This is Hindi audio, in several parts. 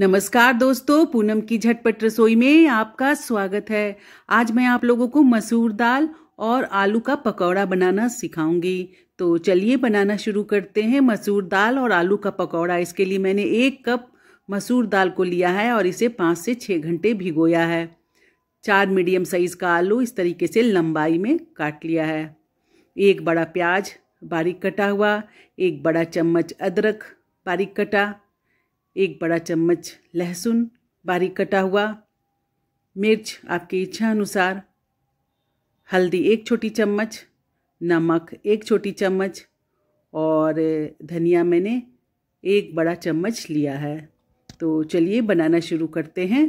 नमस्कार दोस्तों पूनम की झटपट रसोई में आपका स्वागत है आज मैं आप लोगों को मसूर दाल और आलू का पकौड़ा बनाना सिखाऊंगी तो चलिए बनाना शुरू करते हैं मसूर दाल और आलू का पकौड़ा इसके लिए मैंने एक कप मसूर दाल को लिया है और इसे पाँच से छः घंटे भिगोया है चार मीडियम साइज़ का आलू इस तरीके से लंबाई में काट लिया है एक बड़ा प्याज बारीक कटा हुआ एक बड़ा चम्मच अदरक बारीक कटा एक बड़ा चम्मच लहसुन बारीक कटा हुआ मिर्च आपकी इच्छा अनुसार हल्दी एक छोटी चम्मच नमक एक छोटी चम्मच और धनिया मैंने एक बड़ा चम्मच लिया है तो चलिए बनाना शुरू करते हैं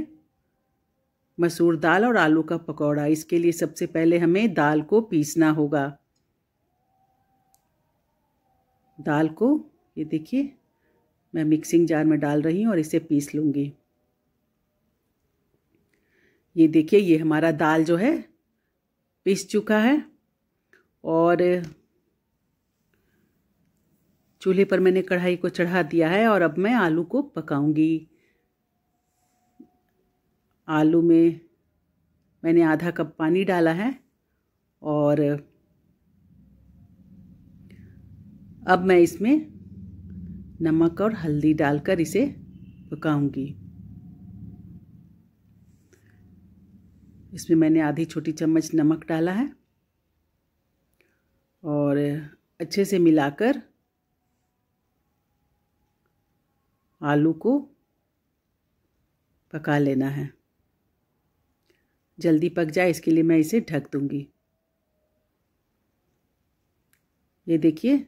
मसूर दाल और आलू का पकौड़ा इसके लिए सबसे पहले हमें दाल को पीसना होगा दाल को ये देखिए मैं मिक्सिंग जार में डाल रही हूँ और इसे पीस लूँगी ये देखिए ये हमारा दाल जो है पीस चुका है और चूल्हे पर मैंने कढ़ाई को चढ़ा दिया है और अब मैं आलू को पकाऊंगी आलू में मैंने आधा कप पानी डाला है और अब मैं इसमें नमक और हल्दी डालकर इसे पकाऊंगी इसमें मैंने आधी छोटी चम्मच नमक डाला है और अच्छे से मिलाकर आलू को पका लेना है जल्दी पक जाए इसके लिए मैं इसे ढक दूंगी ये देखिए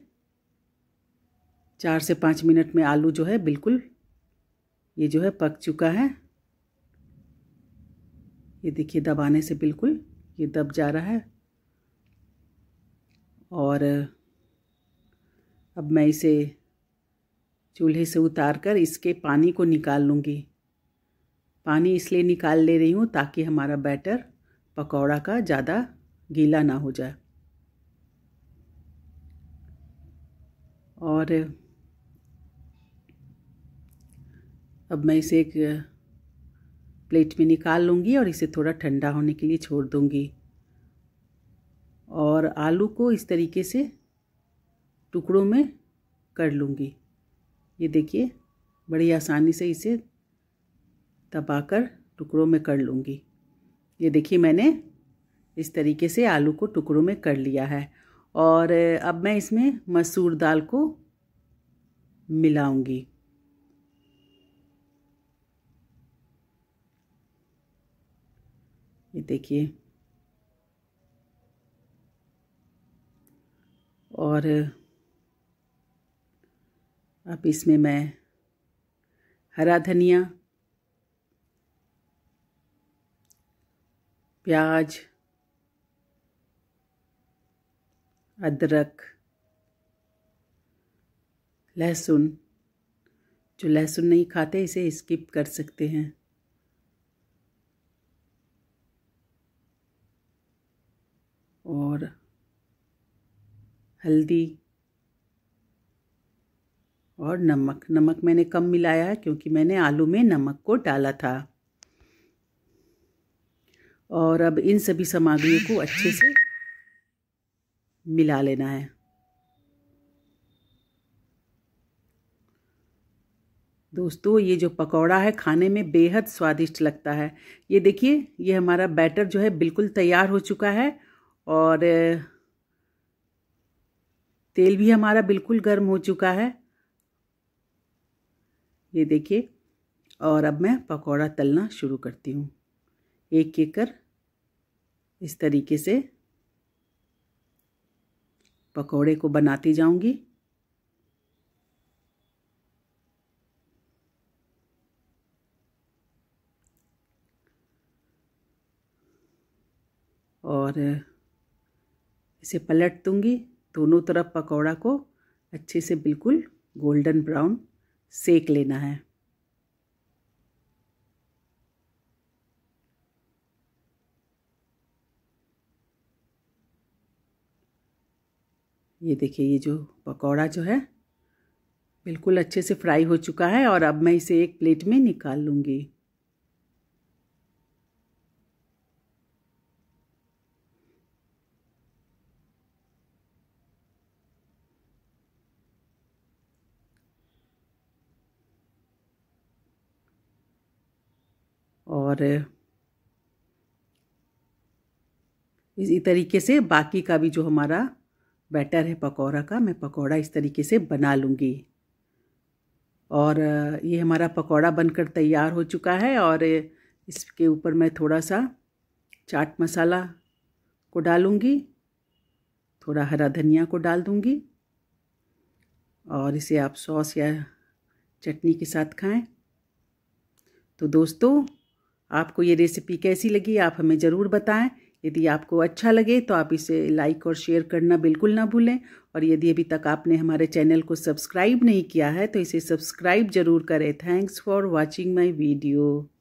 चार से पाँच मिनट में आलू जो है बिल्कुल ये जो है पक चुका है ये देखिए दबाने से बिल्कुल ये दब जा रहा है और अब मैं इसे चूल्हे से उतार कर इसके पानी को निकाल लूँगी पानी इसलिए निकाल ले रही हूँ ताकि हमारा बैटर पकौड़ा का ज़्यादा गीला ना हो जाए और अब मैं इसे एक प्लेट में निकाल लूँगी और इसे थोड़ा ठंडा होने के लिए छोड़ दूँगी और आलू को इस तरीके से टुकड़ों में कर लूँगी ये देखिए बड़ी आसानी से इसे तपाकर टुकड़ों में कर लूँगी ये देखिए मैंने इस तरीके से आलू को टुकड़ों में कर लिया है और अब मैं इसमें मसूर दाल को मिलाऊंगी ये देखिए और अब इसमें मैं हरा धनिया प्याज अदरक लहसुन जो लहसुन नहीं खाते इसे स्किप कर सकते हैं और हल्दी और नमक नमक मैंने कम मिलाया है क्योंकि मैंने आलू में नमक को डाला था और अब इन सभी सामग्रियों को अच्छे से मिला लेना है दोस्तों ये जो पकौड़ा है खाने में बेहद स्वादिष्ट लगता है ये देखिए ये हमारा बैटर जो है बिल्कुल तैयार हो चुका है और तेल भी हमारा बिल्कुल गर्म हो चुका है ये देखिए और अब मैं पकौड़ा तलना शुरू करती हूँ एक एक कर इस तरीके से पकौड़े को बनाती जाऊंगी और इसे पलट दूँगी दोनों तरफ पकौड़ा को अच्छे से बिल्कुल गोल्डन ब्राउन सेक लेना है ये देखिए ये जो पकौड़ा जो है बिल्कुल अच्छे से फ्राई हो चुका है और अब मैं इसे एक प्लेट में निकाल लूँगी और इसी तरीके से बाकी का भी जो हमारा बैटर है पकौड़ा का मैं पकौड़ा इस तरीके से बना लूँगी और ये हमारा पकौड़ा बनकर तैयार हो चुका है और इसके ऊपर मैं थोड़ा सा चाट मसाला को डालूँगी थोड़ा हरा धनिया को डाल दूँगी और इसे आप सॉस या चटनी के साथ खाएं तो दोस्तों आपको ये रेसिपी कैसी लगी आप हमें ज़रूर बताएं यदि आपको अच्छा लगे तो आप इसे लाइक और शेयर करना बिल्कुल ना भूलें और यदि अभी तक आपने हमारे चैनल को सब्सक्राइब नहीं किया है तो इसे सब्सक्राइब ज़रूर करें thanks for watching my video